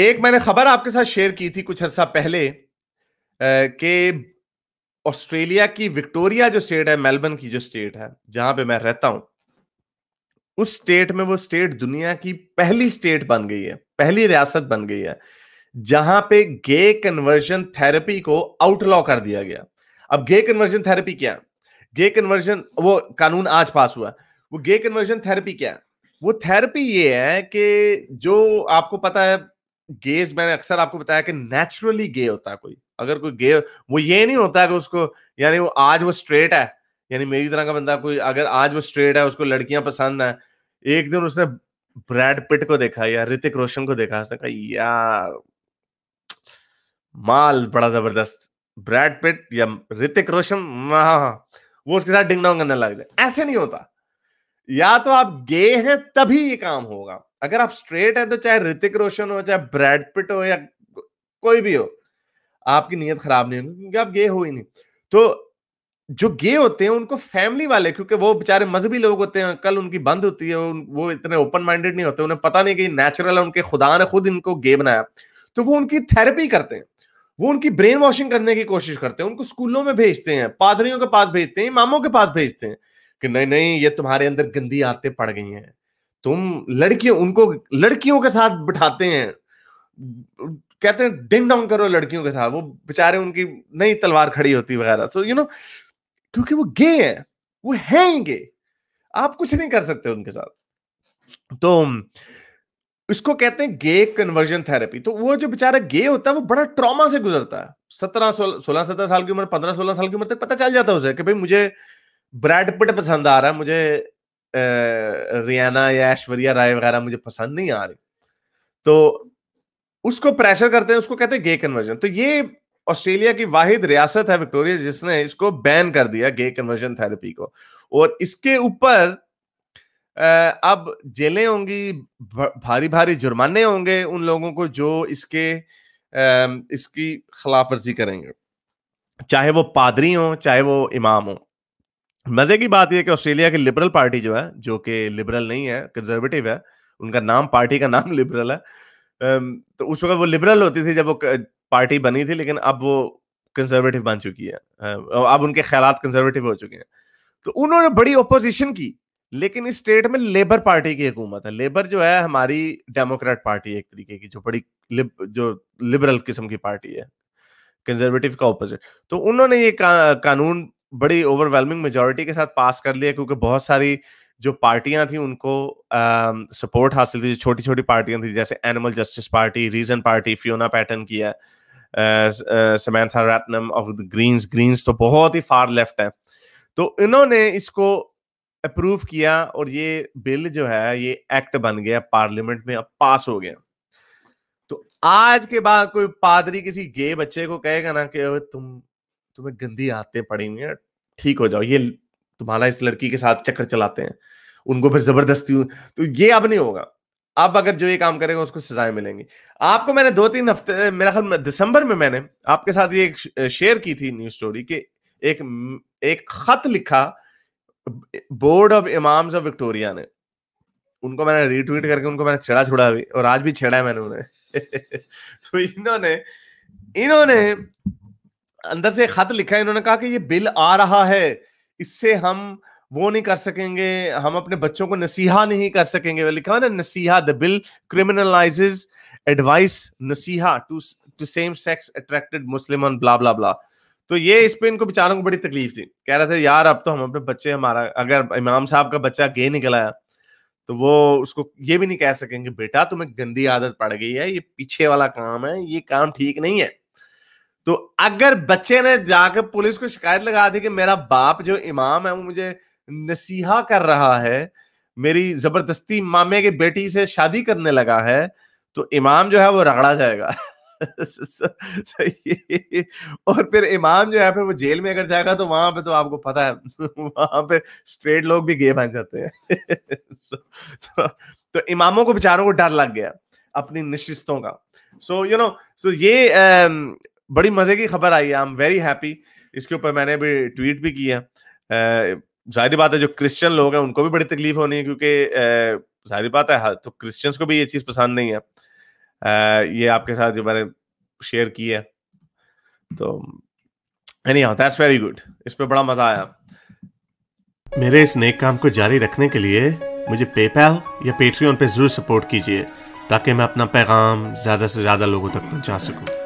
एक मैंने खबर आपके साथ शेयर की थी कुछ अरसा पहले कि ऑस्ट्रेलिया की विक्टोरिया जो स्टेट है मेलबर्न की जो स्टेट है जहां पे मैं रहता हूं उस स्टेट में वो स्टेट दुनिया की पहली स्टेट बन गई है पहली रियासत बन गई है जहां पे गे कन्वर्जन थेरेपी को आउटलॉ कर दिया गया अब गे कन्वर्जन थेरेपी क्या गे कन्वर्जन वो कानून आज पास हुआ वो गे कन्वर्जन थेरेपी क्या वो थेरेपी ये है कि जो आपको पता है गेज मैंने अक्सर आपको बताया कि नेचुरली गे होता है कोई अगर कोई गे वो ये नहीं होता है कि उसको यानी वो आज वो स्ट्रेट है यानी मेरी तरह का बंदा कोई अगर आज वो स्ट्रेट है उसको लड़कियां पसंद है एक दिन उसने ब्रैड पिट को देखा या ऋतिक रोशन को देखा उसने कहा यार माल बड़ा जबरदस्त ब्रैड पिट या ऋतिक रोशन हाँ, हाँ, हाँ वो उसके साथ डिंग करने लग जाए ऐसे नहीं होता या तो आप गे हैं तभी ये काम होगा अगर आप स्ट्रेट है तो चाहे ऋतिक रोशन हो चाहे ब्रैड पिट हो या कोई भी हो आपकी नीयत खराब नहीं होगी क्योंकि आप गे हो ही नहीं तो जो गे होते हैं उनको फैमिली वाले क्योंकि वो बेचारे मजहबी लोग होते हैं कल उनकी बंद होती है वो इतने ओपन माइंडेड नहीं होते उन्हें पता नहीं कि नेचुरल है उनके खुदा ने खुद इनको गे बनाया तो वो उनकी थेरेपी करते हैं वो उनकी ब्रेन वॉशिंग करने की कोशिश करते हैं उनको स्कूलों में भेजते हैं पादरियों के पास भेजते हैं मामों के पास भेजते हैं कि नहीं नहीं ये तुम्हारे अंदर गंदी आते पड़ गई हैं तुम लड़कियों उनको लड़कियों के साथ बिठाते हैं कहते हैं डिंग डोंग करो लड़कियों के साथ वो बेचारे उनकी नई तलवार खड़ी होती वगैरह सो यू नो क्योंकि वो गे है वो है ही गे आप कुछ नहीं कर सकते उनके साथ तो इसको कहते हैं गे कन्वर्जन थेरेपी तो वो जो बेचारा गे होता है वो बड़ा ट्रॉमा से गुजरता है सत्रह सोलह सत्रह साल की उम्र पंद्रह सोलह साल की उम्र तक पता चल जाता है उसे कि भाई मुझे ब्रैड पिट पसंद आ रहा है मुझे रियाना या ऐश्वर्या राय वगैरह मुझे पसंद नहीं आ रही तो उसको प्रेशर करते हैं उसको कहते हैं गे कन्वर्जन तो ये ऑस्ट्रेलिया की वाहिद रियासत है विक्टोरिया जिसने इसको बैन कर दिया गे कन्वर्जन थेरेपी को और इसके ऊपर अब जेलें होंगी भारी भारी जुर्माने होंगे उन लोगों को जो इसके इसकी खिलाफ वर्जी करेंगे चाहे वो पादरी हो चाहे वो इमाम हो मजे की बात यह कि ऑस्ट्रेलिया की लिबरल पार्टी जो है जो कि लिबरल नहीं है कंजर्वेटिव है उनका नाम पार्टी का नाम लिबरल है तो उस वक्त वो लिबरल होती थी जब वो पार्टी बनी थी लेकिन अब वो कंजर्वेटिव बन चुकी है अब उनके ख्याल कंजर्वेटिव हो चुके हैं तो उन्होंने बड़ी ओपोजिशन की लेकिन इस स्टेट में लेबर पार्टी की हुकूमत है लेबर जो है हमारी डेमोक्रेट पार्टी है एक तरीके की जो बड़ी लिब, जो लिबरल किस्म की पार्टी है कंजर्वेटिव का ऑपोजिट तो उन्होंने ये का, कानून बड़ी ओवरवेलमिंग मेजोरिटी के साथ पास कर लिया क्योंकि बहुत सारी जो पार्टियां थी उनको सपोर्ट हासिल थी छोटी छोटी पार्टियां थी जैसे Animal Justice Party Reason Party Fiona Patten की है Samantha Ratnam of the Greens Greens तो बहुत ही फार लेफ्ट है तो इन्होंने इसको अप्रूव किया और ये बिल जो है ये एक्ट बन गया पार्लियामेंट में अब पास हो गया तो आज के बाद कोई पादरी किसी गे बच्चे को कहेगा ना कि तुम तुम्हें गंदी आते पड़ी हुई ठीक हो जाओ ये तुम्हारा इस लड़की के साथ चक्कर चलाते हैं उनको फिर जबरदस्ती तो ये अब नहीं होगा आप अगर जो ये काम करेगा उसको सजाएं मिलेंगी आपको मैंने दो तीन हफ्ते मेरा ख्याल दिसंबर में मैंने आपके साथ ये शेयर की थी न्यूज स्टोरी कि एक एक खत लिखा board of imams of Victoria ने उनको मैंने रीट्वीट करके उनको मैंने छेड़ा छोड़ा भी और आज भी छेड़ा है मैंने उन्हें तो इन्होंने इन्होंने अंदर से खत लिखा है इन्होंने कहा कि ये बिल आ रहा है इससे हम वो नहीं कर सकेंगे हम अपने बच्चों को नसीहा नहीं कर सकेंगे लिखा है ना नसीहा द बिल क्रिमिनलाइजेज एडवाइस नसीहा to to same sex attracted Muslim on blah blah blah तो ये इस पर इनको बेचारों को बड़ी तकलीफ थी कह रहे थे यार अब तो हम अपने बच्चे हमारा अगर इमाम साहब का बच्चा गे निकलाया तो वो उसको ये भी नहीं कह सकेंगे बेटा तुम्हें गंदी आदत पड़ गई है ये पीछे वाला काम है ये काम ठीक नहीं है तो अगर बच्चे ने जाकर पुलिस को शिकायत लगा दी कि मेरा बाप जो इमाम है वो मुझे नसीहा कर रहा है मेरी जबरदस्ती मामे की बेटी से शादी करने लगा है तो इमाम जो है वो रगड़ा जाएगा और फिर इमाम जो है फिर वो जेल में अगर जाएगा तो वहां पे तो आपको पता है वहां पे स्ट्रेट लोग भी गे बन जाते हैं तो, तो, तो इमामों को बेचारों को डर लग गया अपनी निश्चितों का सो यू नो सो ये बड़ी मजे की खबर आई है आई एम वेरी हैप्पी इसके ऊपर मैंने भी ट्वीट भी किया जाहिर बात है जो क्रिश्चियन लोग हैं उनको भी बड़ी तकलीफ होनी है क्योंकि जाहिर बात है हाँ, तो क्रिश्चियंस को भी ये चीज़ पसंद नहीं है ये आपके साथ जो मैंने शेयर की है तो anyhow that's very good इस पर बड़ा मज़ा आया मेरे इस नेक काम को जारी रखने के लिए मुझे पेपैल या पेट्रियन पे ज़रूर सपोर्ट कीजिए ताकि मैं अपना पैगाम ज़्यादा से ज़्यादा लोगों तक पहुंचा सकूं।